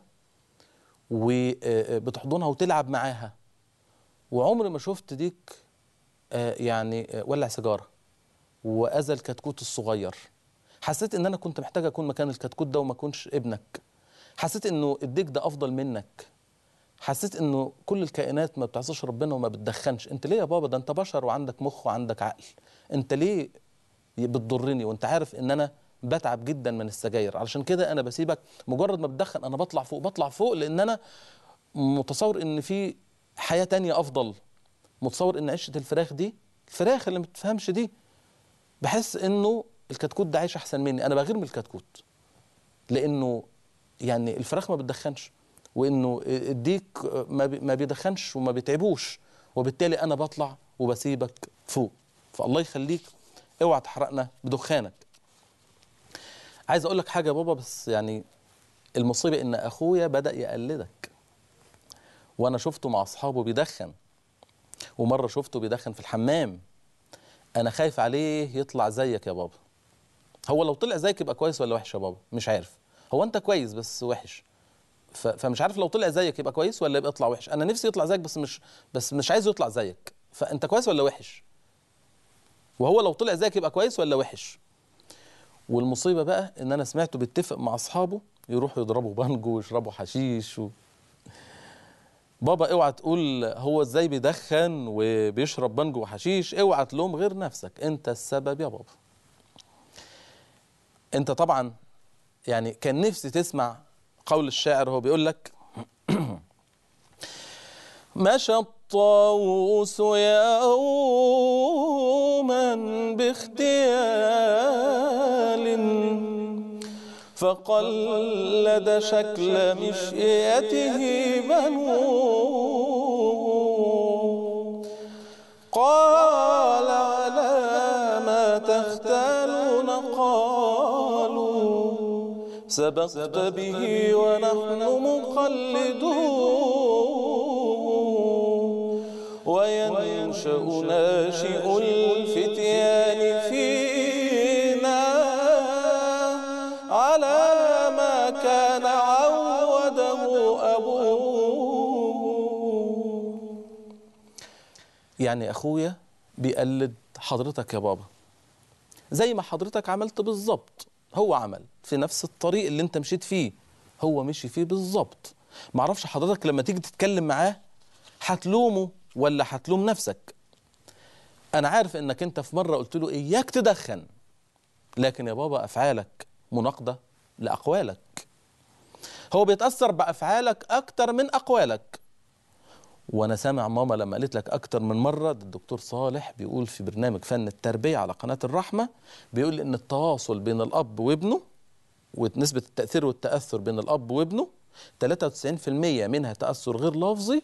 وبتحضنها آه، آه، وتلعب معاها وعمري ما شفت ديك آه، يعني ولع سيجاره واذى الكتكوت الصغير حسيت ان انا كنت محتاج اكون مكان الكتكوت ده وما اكونش ابنك حسيت انه الديك ده افضل منك حسيت انه كل الكائنات ما بتعصيش ربنا وما بتدخنش انت ليه يا بابا ده انت بشر وعندك مخ وعندك عقل انت ليه بتضرني وانت عارف ان انا بتعب جدا من السجاير علشان كده انا بسيبك مجرد ما بتدخن انا بطلع فوق بطلع فوق لان انا متصور ان في حياه تانية افضل متصور ان عشه الفراخ دي الفراخ اللي ما بتفهمش دي بحس انه الكتكوت ده عايش احسن مني انا بغير من الكتكوت لانه يعني الفراخ ما بتدخنش وانه الديك ما بيدخنش وما بيتعبوش وبالتالي انا بطلع وبسيبك فوق فالله يخليك اوعى تحرقنا بدخانك عايز اقول لك حاجه يا بابا بس يعني المصيبه ان اخويا بدا يقلدك وانا شفته مع اصحابه بيدخن ومره شفته بيدخن في الحمام انا خايف عليه يطلع زيك يا بابا هو لو طلع زيك يبقى كويس ولا وحش يا بابا مش عارف هو انت كويس بس وحش فمش عارف لو طلع زيك يبقى كويس ولا يبقى يطلع وحش انا نفسي يطلع زيك بس مش بس مش عايزه يطلع زيك فانت كويس ولا وحش وهو لو طلع زيك يبقى كويس ولا وحش والمصيبه بقى ان انا سمعته بيتفق مع اصحابه يروحوا يضربوا بانجو ويشربوا حشيش و... بابا اوعى تقول هو ازاي بيدخن وبيشرب بانجو وحشيش اوعى تلوم غير نفسك انت السبب يا بابا انت طبعا يعني كان نفسي تسمع قول الشاعر هو بيقول لك مشى الطاووس يوما باختيال فقلد شكل مشيته بنو قال سبقت به ونحن مقلدون وينشأ ناشئ الفتيان فينا على ما كان عوده أبوه يعني أخويا بيقلد حضرتك يا بابا زي ما حضرتك عملت بالظبط هو عمل في نفس الطريق اللي انت مشيت فيه هو مشي فيه بالظبط معرفش حضرتك لما تيجي تتكلم معاه هتلومه ولا هتلوم نفسك انا عارف انك انت في مره قلت له اياك تدخن لكن يا بابا افعالك مناقضه لاقوالك هو بيتاثر بافعالك اكتر من اقوالك وانا سامع ماما لما قالت لك اكتر من مره الدكتور صالح بيقول في برنامج فن التربيه على قناه الرحمه بيقول ان التواصل بين الاب وابنه ونسبه التاثير والتاثر بين الاب وابنه 93% منها تاثر غير لفظي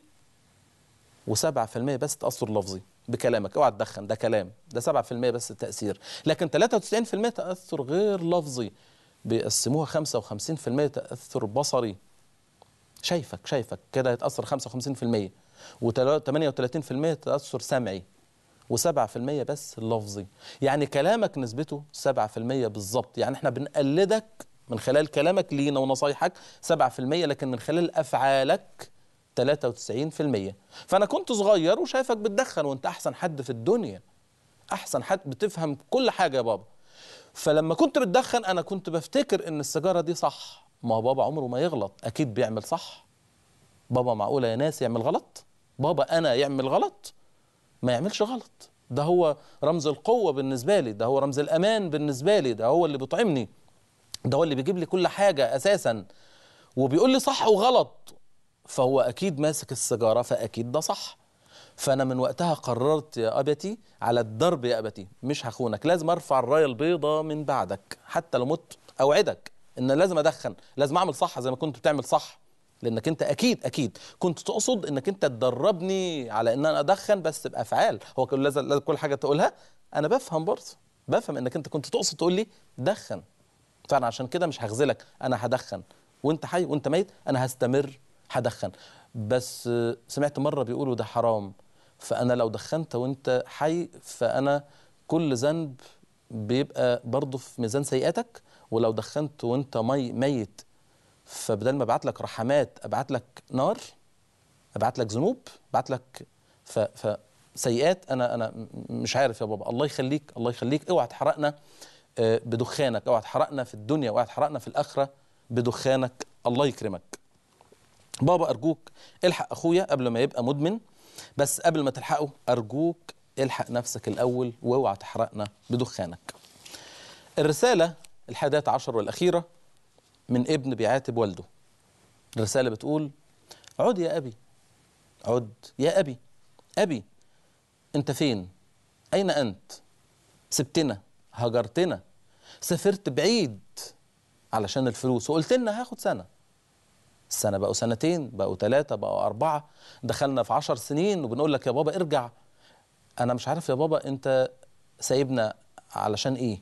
و7% بس تاثر لفظي بكلامك اوعى تدخن ده كلام ده 7% بس تاثير لكن 93% تاثر غير لفظي بيقسموها 55% تاثر بصري شايفك شايفك كده يتاثر 55% و38% تأثر سمعي و7% بس لفظي يعني كلامك نسبته 7% بالظبط يعني احنا بنقلدك من خلال كلامك لينا ونصايحك 7% لكن من خلال أفعالك 93% فأنا كنت صغير وشايفك بتدخن وانت أحسن حد في الدنيا أحسن حد بتفهم كل حاجة يا بابا فلما كنت بتدخن أنا كنت بفتكر إن السيجارة دي صح ما هو بابا عمره ما يغلط أكيد بيعمل صح بابا معقوله يا ناس يعمل غلط بابا انا يعمل غلط ما يعملش غلط ده هو رمز القوه بالنسبه لي ده هو رمز الامان بالنسبه لي ده هو اللي بيطعمني ده هو اللي بيجيب لي كل حاجه اساسا وبيقول لي صح وغلط فهو اكيد ماسك السيجاره فاكيد ده صح فانا من وقتها قررت يا ابتي على الضرب يا ابتي مش هخونك لازم ارفع الرايه البيضاء من بعدك حتى لو مت اوعدك ان لازم ادخن لازم اعمل صح زي ما كنت بتعمل صح لانك انت اكيد اكيد كنت تقصد انك انت تدربني على ان انا ادخن بس بافعال هو لازم كل حاجه تقولها انا بفهم برضه بفهم انك انت كنت تقصد تقول لي دخن فانا عشان كده مش هخذلك انا هدخن وانت حي وانت ميت انا هستمر هدخن بس سمعت مره بيقولوا ده حرام فانا لو دخنت وانت حي فانا كل ذنب بيبقى برضه في ميزان سيئاتك ولو دخنت وانت مي ميت فبدل ما ابعت لك رحمات ابعت لك نار ابعت لك ذنوب ابعت لك ف, ف سيئات انا انا مش عارف يا بابا الله يخليك الله يخليك اوعى تحرقنا آه، بدخانك اوعى تحرقنا في الدنيا اوعى تحرقنا في الاخره بدخانك الله يكرمك بابا ارجوك الحق اخويا قبل ما يبقى مدمن بس قبل ما تلحقه ارجوك الحق نفسك الاول واوعى تحرقنا بدخانك الرساله الحادية عشر والاخيره من ابن بيعاتب والده الرسالة بتقول عد يا أبي عد يا أبي أبي أنت فين أين أنت سبتنا هجرتنا سافرت بعيد علشان الفلوس وقلت لنا هاخد سنة السنة بقوا سنتين بقوا ثلاثة بقوا أربعة دخلنا في عشر سنين وبنقول لك يا بابا ارجع أنا مش عارف يا بابا أنت سايبنا علشان إيه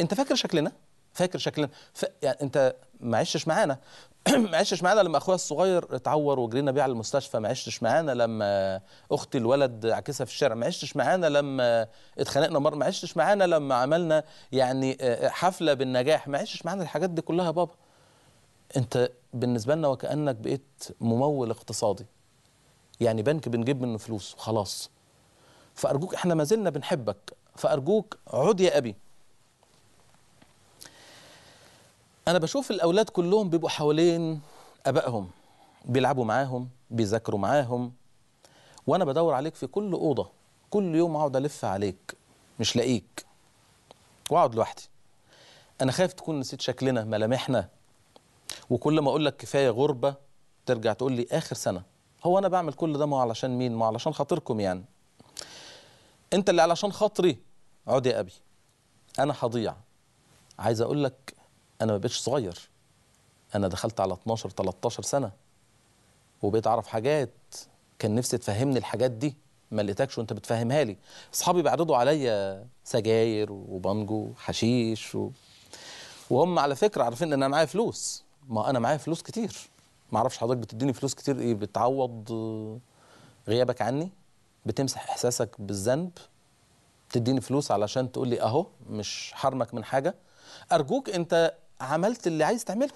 أنت فاكر شكلنا؟ فاكر شكلنا ف... يعني انت ما عشتش معانا ما عشتش معانا لما اخويا الصغير اتعور وجرينا بيه على المستشفى ما عشتش معانا لما اختي الولد عكسها في الشارع ما عشتش معانا لما اتخانقنا مره ما عشتش معانا لما عملنا يعني آه، آه، حفله بالنجاح ما عشتش معانا الحاجات دي كلها يا بابا انت بالنسبه لنا وكانك بقيت ممول اقتصادي يعني بنك بنجيب منه فلوس وخلاص فارجوك احنا ما زلنا بنحبك فارجوك عد يا ابي انا بشوف الاولاد كلهم بيبقوا حوالين ابائهم بيلعبوا معاهم بيذاكروا معاهم وانا بدور عليك في كل اوضه كل يوم اقعد الف عليك مش لاقيك واقعد لوحدي انا خايف تكون نسيت شكلنا ملامحنا وكل ما اقول لك كفايه غربه ترجع تقول لي اخر سنه هو انا بعمل كل ده ما علشان مين ما علشان خاطركم يعني انت اللي علشان خاطري اقعد يا ابي انا هضيع عايز اقول لك انا ما بقتش صغير انا دخلت على 12 13 سنه وبقيت اعرف حاجات كان نفسي تفهمني الحاجات دي ما لقيتكش وانت بتفهمها لي اصحابي بيعرضوا عليا سجاير وبانجو حشيش و... وهم على فكره عارفين ان انا معايا فلوس ما انا معايا فلوس كتير ما اعرفش حضرتك بتديني فلوس كتير ايه بتعوض غيابك عني بتمسح احساسك بالذنب بتديني فلوس علشان تقول لي اهو مش حرمك من حاجه ارجوك انت عملت اللي عايز تعمله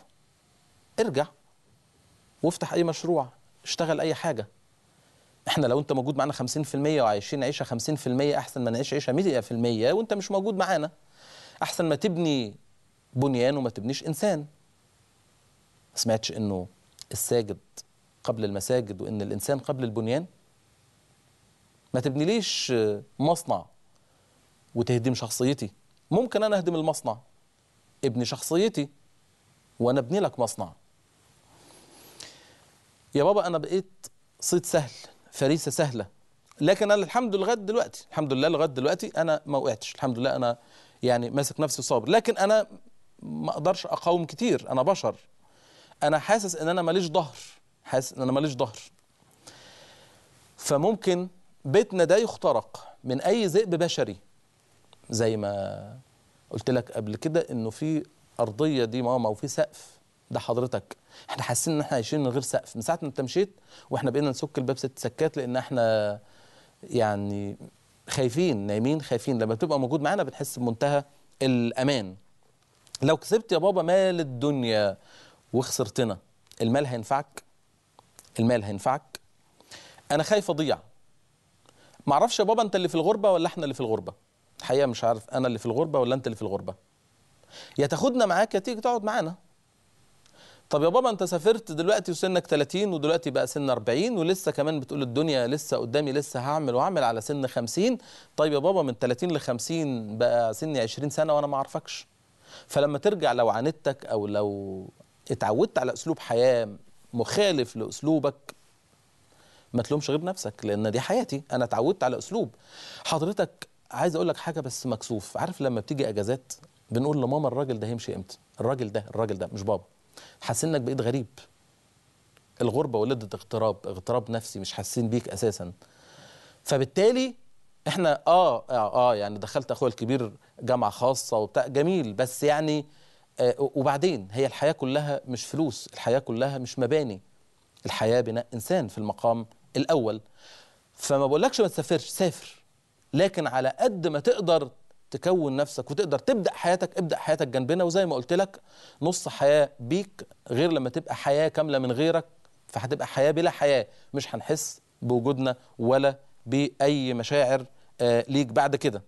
ارجع وافتح اي مشروع اشتغل اي حاجه احنا لو انت موجود معانا 50% وعايشين عيشه 50% احسن ما نعيش عيشه 100% وانت مش موجود معانا احسن ما تبني بنيان وما تبنيش انسان ما سمعتش انه الساجد قبل المساجد وان الانسان قبل البنيان ما تبنيليش مصنع وتهدم شخصيتي ممكن انا اهدم المصنع ابني شخصيتي وانا ابني لك مصنع يا بابا انا بقيت صيد سهل فريسه سهله لكن انا الحمد لله لغايه دلوقتي الحمد لله لغايه دلوقتي انا ما وقعتش الحمد لله انا يعني ماسك نفسي صابر لكن انا ما اقدرش اقاوم كتير انا بشر انا حاسس ان انا ماليش ظهر حاسس ان انا ماليش ظهر فممكن بيتنا ده يخترق من اي ذئب بشري زي ما قلت لك قبل كده انه في ارضيه دي ماما وفي سقف ده حضرتك احنا حاسين ان احنا عايشين من غير سقف من ساعه ما انت مشيت واحنا بقينا نسك الباب ست سكات لان احنا يعني خايفين نايمين خايفين لما بتبقى موجود معانا بنحس بمنتهى الامان لو كسبت يا بابا مال الدنيا وخسرتنا المال هينفعك المال هينفعك انا خايف اضيع معرفش يا بابا انت اللي في الغربه ولا احنا اللي في الغربه الحقيقه مش عارف انا اللي في الغربه ولا انت اللي في الغربه يا تاخدنا معاك يا تيجي تقعد معانا طب يا بابا انت سافرت دلوقتي وسنك 30 ودلوقتي بقى سن 40 ولسه كمان بتقول الدنيا لسه قدامي لسه هعمل واعمل على سن 50 طيب يا بابا من 30 ل 50 بقى سني 20 سنه وانا ما اعرفكش فلما ترجع لو عاندتك او لو اتعودت على اسلوب حياه مخالف لاسلوبك ما تلومش غير نفسك لان دي حياتي انا اتعودت على اسلوب حضرتك عايز اقول لك حاجه بس مكسوف عارف لما بتيجي اجازات بنقول لماما الراجل ده هيمشي امتى الراجل ده الراجل ده مش بابا حاسين انك بقيت غريب الغربه ولدت اغتراب اغتراب نفسي مش حاسين بيك اساسا فبالتالي احنا اه اه, آه يعني دخلت اخويا الكبير جامعه خاصه وبتاع جميل بس يعني آه وبعدين هي الحياه كلها مش فلوس الحياه كلها مش مباني الحياه بناء انسان في المقام الاول فما بقولكش ما تسافرش سافر لكن على قد ما تقدر تكون نفسك وتقدر تبدا حياتك ابدا حياتك جنبنا وزي ما قلت لك نص حياه بيك غير لما تبقى حياه كامله من غيرك فهتبقى حياه بلا حياه مش هنحس بوجودنا ولا باي مشاعر آه، ليك بعد كده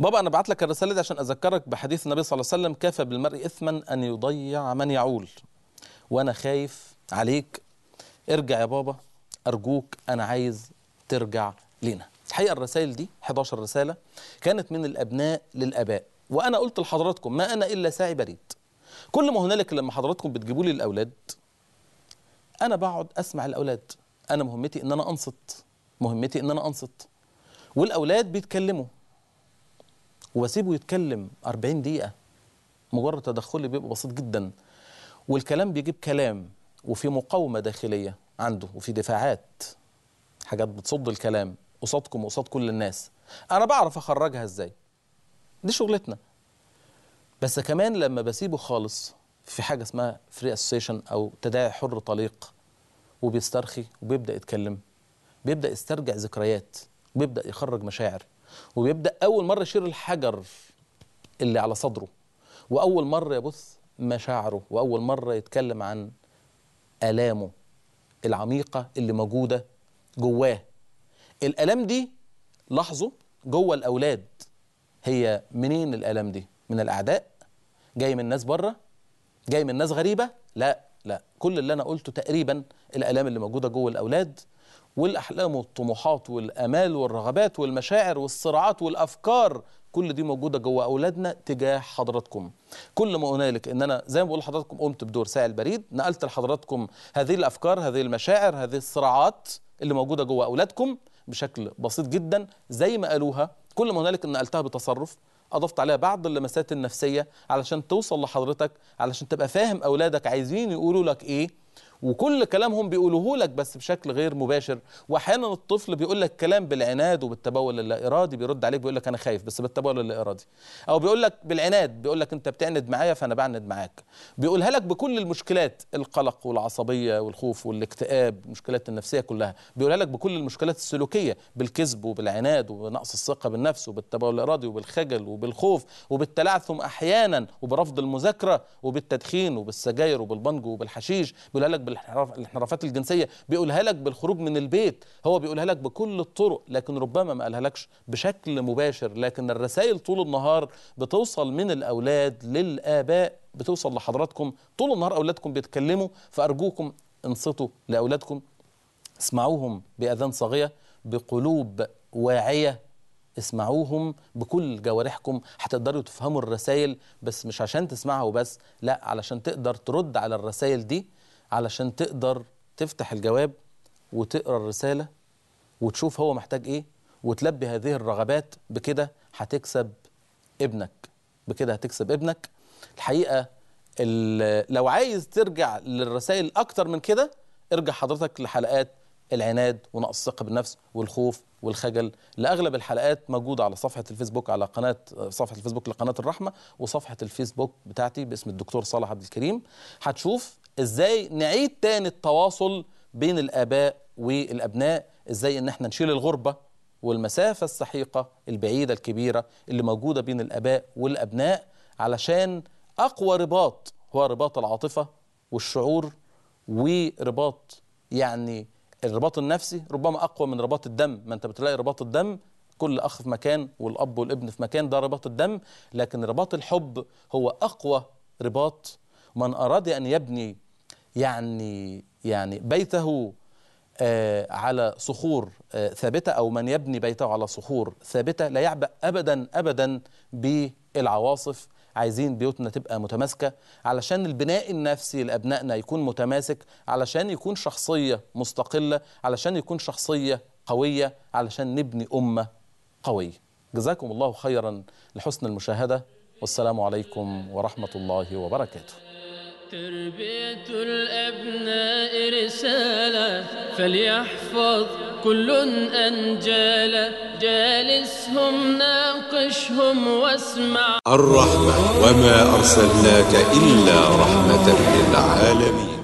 بابا انا بعت لك الرساله دي عشان اذكرك بحديث النبي صلى الله عليه وسلم كفى بالمرء اثما ان يضيع من يعول وانا خايف عليك ارجع يا بابا ارجوك انا عايز ترجع لينا الحقيقه الرسائل دي 11 رساله كانت من الابناء للاباء وانا قلت لحضراتكم ما انا الا ساعي بريد كل ما هنالك لما حضراتكم بتجيبوا لي الاولاد انا بقعد اسمع الاولاد انا مهمتي ان انا انصت مهمتي ان انا انصت والاولاد بيتكلموا واسيبه يتكلم 40 دقيقه مجرد تدخلي بيبقى بسيط جدا والكلام بيجيب كلام وفي مقاومه داخليه عنده وفي دفاعات حاجات بتصد الكلام قصادكم وقصاد كل الناس انا بعرف اخرجها ازاي دي شغلتنا بس كمان لما بسيبه خالص في حاجه اسمها فري اسوسيشن او تداعي حر طليق وبيسترخي وبيبدا يتكلم بيبدا يسترجع ذكريات وبيبدا يخرج مشاعر وبيبدا اول مره يشير الحجر اللي على صدره واول مره يبث مشاعره واول مره يتكلم عن الامه العميقه اللي موجوده جواه الآلام دي لاحظوا جوه الأولاد هي منين الآلام دي؟ من الأعداء؟ جاي من ناس بره؟ جاي من ناس غريبة؟ لا لا كل اللي أنا قلته تقريبا الآلام اللي موجودة جوه الأولاد والأحلام والطموحات والأمال والرغبات والمشاعر والصراعات والأفكار كل دي موجودة جوه أولادنا تجاه حضراتكم كل ما هنالك إن أنا زي ما بقول لحضراتكم قمت بدور ساعي البريد نقلت لحضراتكم هذه الأفكار هذه المشاعر هذه الصراعات اللي موجودة جوه أولادكم بشكل بسيط جدا زي ما قالوها كل ما هنالك نقلتها بتصرف اضفت عليها بعض اللمسات النفسيه علشان توصل لحضرتك علشان تبقى فاهم اولادك عايزين يقولوا لك ايه وكل كلامهم بيقولوه لك بس بشكل غير مباشر واحيانا الطفل بيقول لك كلام بالعناد وبالتبول اللا ارادي بيرد عليك بيقول لك انا خايف بس بالتبول اللا ارادي او بيقول لك بالعناد بيقول لك انت بتعند معايا فانا بعند معاك بيقولها لك بكل المشكلات القلق والعصبيه والخوف والاكتئاب المشكلات النفسيه كلها بيقولها لك بكل المشكلات السلوكيه بالكذب وبالعناد ونقص الثقه بالنفس وبالتبول الارادي وبالخجل وبالخوف وبالتلعثم احيانا وبرفض المذاكره وبالتدخين وبالسجاير وبالبنج وبالحشيش بيقولها لك بالانحرافات الجنسيه بيقولها لك بالخروج من البيت هو بيقولها لك بكل الطرق لكن ربما ما قالها لكش بشكل مباشر لكن الرسائل طول النهار بتوصل من الاولاد للاباء بتوصل لحضراتكم طول النهار اولادكم بيتكلموا فارجوكم انصتوا لاولادكم اسمعوهم باذان صاغيه بقلوب واعيه اسمعوهم بكل جوارحكم هتقدروا تفهموا الرسائل بس مش عشان تسمعها وبس لا علشان تقدر ترد على الرسائل دي علشان تقدر تفتح الجواب وتقرا الرساله وتشوف هو محتاج ايه وتلبي هذه الرغبات بكده هتكسب ابنك بكده هتكسب ابنك الحقيقه لو عايز ترجع للرسائل اكتر من كده ارجع حضرتك لحلقات العناد ونقص الثقه بالنفس والخوف والخجل لاغلب الحلقات موجوده على صفحه الفيسبوك على قناه صفحه الفيسبوك لقناه الرحمه وصفحه الفيسبوك بتاعتي باسم الدكتور صالح عبد الكريم هتشوف ازاي نعيد تاني التواصل بين الاباء والابناء ازاي ان احنا نشيل الغربه والمسافه السحيقه البعيده الكبيره اللي موجوده بين الاباء والابناء علشان اقوى رباط هو رباط العاطفه والشعور ورباط يعني الرباط النفسي ربما اقوى من رباط الدم ما انت بتلاقي رباط الدم كل اخ في مكان والاب والابن في مكان ده رباط الدم لكن رباط الحب هو اقوى رباط من اراد ان يبني يعني يعني بيته آه، على صخور آه، ثابتة أو من يبني بيته على صخور ثابتة لا يعبأ أبدا أبدا بالعواصف عايزين بيوتنا تبقى متماسكة علشان البناء النفسي لأبنائنا يكون متماسك علشان يكون شخصية مستقلة علشان يكون شخصية قوية علشان نبني أمة قوية جزاكم الله خيرا لحسن المشاهدة والسلام عليكم ورحمة الله وبركاته تربية الأبناء رسالة فليحفظ كل أنجال جالسهم ناقشهم واسمع الرحمة وما أرسلناك إلا رحمة للعالمين